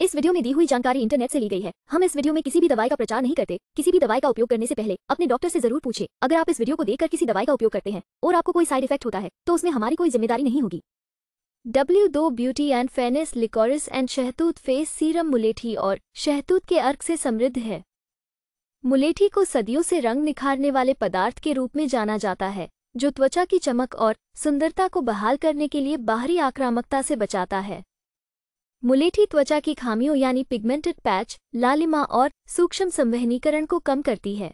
इस वीडियो में दी हुई जानकारी इंटरनेट से ली गई है हम इस वीडियो में किसी भी दवाई का प्रचार नहीं करते किसी भी दवाई का उपयोग करने से पहले अपने डॉक्टर से जरूर पूछे अगर आप इस वीडियो को देखकर किसी दवाई का उपयोग करते हैं और आपको कोई साइड इफेक्ट होता है तो उसमें हमारी कोई जिम्मेदारी नहीं होगी डब्ल्यू दो beauty and fairness licorice and शहतूत फेस सीरम मुलेठी और शहतूत के अर्क से समृद्ध है मुलेठी को सदियों से रंग निखारने वाले पदार्थ के रूप में जाना जाता है जो त्वचा की चमक और सुंदरता को बहाल करने के लिए बाहरी आक्रामकता से बचाता है मुलेठी त्वचा की खामियों यानी पिगमेंटेड पैच लालिमा और सूक्ष्म संवहनीकरण को कम करती है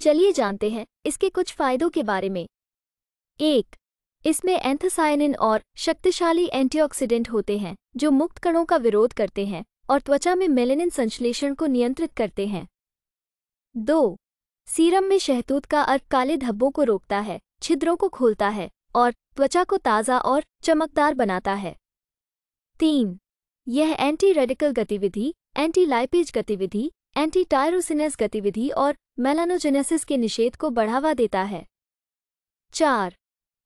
चलिए जानते हैं इसके कुछ फायदों के बारे में एक इसमें एंथसाइनिन और शक्तिशाली एंटीऑक्सीडेंट होते हैं जो मुक्त कणों का विरोध करते हैं और त्वचा में मेलेनिन संश्लेषण को नियंत्रित करते हैं दो सीरम में शहतूत का अर्क काले धब्बों को रोकता है छिद्रों को खोलता है और त्वचा को ताज़ा और चमकदार बनाता है तीन यह एंटी रेडिकल गतिविधि एंटी लाइपेज गतिविधि एंटी टायरोसिनेस गतिविधि और मेलानोजेनेसिस के निषेध को बढ़ावा देता है चार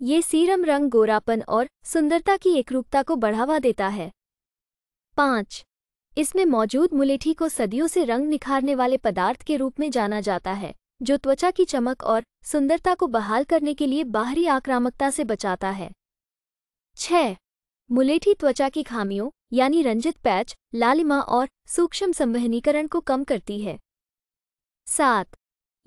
ये सीरम रंग गोरापन और सुंदरता की एकरूपता को बढ़ावा देता है पाँच इसमें मौजूद मुलेठी को सदियों से रंग निखारने वाले पदार्थ के रूप में जाना जाता है जो त्वचा की चमक और सुंदरता को बहाल करने के लिए बाहरी आक्रामकता से बचाता है छह मुलेठी त्वचा की खामियों यानी रंजित पैच लालिमा और सूक्ष्म संवहनीकरण को कम करती है सात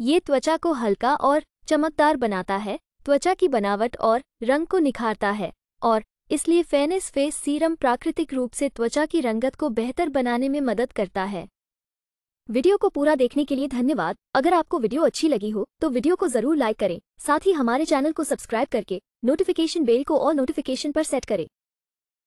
ये त्वचा को हल्का और चमकदार बनाता है त्वचा की बनावट और रंग को निखारता है और इसलिए फेनेस फेस सीरम प्राकृतिक रूप से त्वचा की रंगत को बेहतर बनाने में मदद करता है वीडियो को पूरा देखने के लिए धन्यवाद अगर आपको वीडियो अच्छी लगी हो तो वीडियो को जरूर लाइक करें साथ ही हमारे चैनल को सब्सक्राइब करके नोटिफिकेशन बेल को और नोटिफिकेशन पर सेट करें